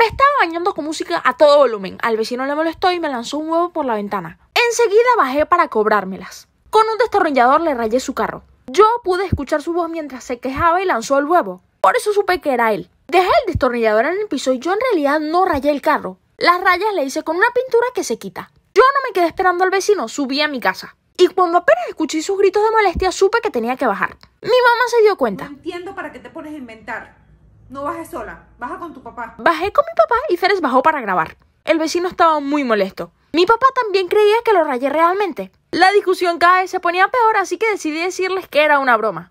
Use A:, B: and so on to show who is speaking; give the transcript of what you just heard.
A: Me estaba bañando con música a todo volumen. Al vecino le molestó y me lanzó un huevo por la ventana. Enseguida bajé para cobrármelas. Con un destornillador le rayé su carro. Yo pude escuchar su voz mientras se quejaba y lanzó el huevo. Por eso supe que era él. Dejé el destornillador en el piso y yo en realidad no rayé el carro. Las rayas le hice con una pintura que se quita. Yo no me quedé esperando al vecino, subí a mi casa. Y cuando apenas escuché sus gritos de molestia, supe que tenía que bajar. Mi mamá se dio cuenta. No
B: entiendo para qué te pones a inventar. No bajes sola, baja con tu papá. Bajé
A: con mi papá y Férez bajó para grabar. El vecino estaba muy molesto. Mi papá también creía que lo rayé realmente. La discusión cada vez se ponía peor, así que decidí decirles que era una broma.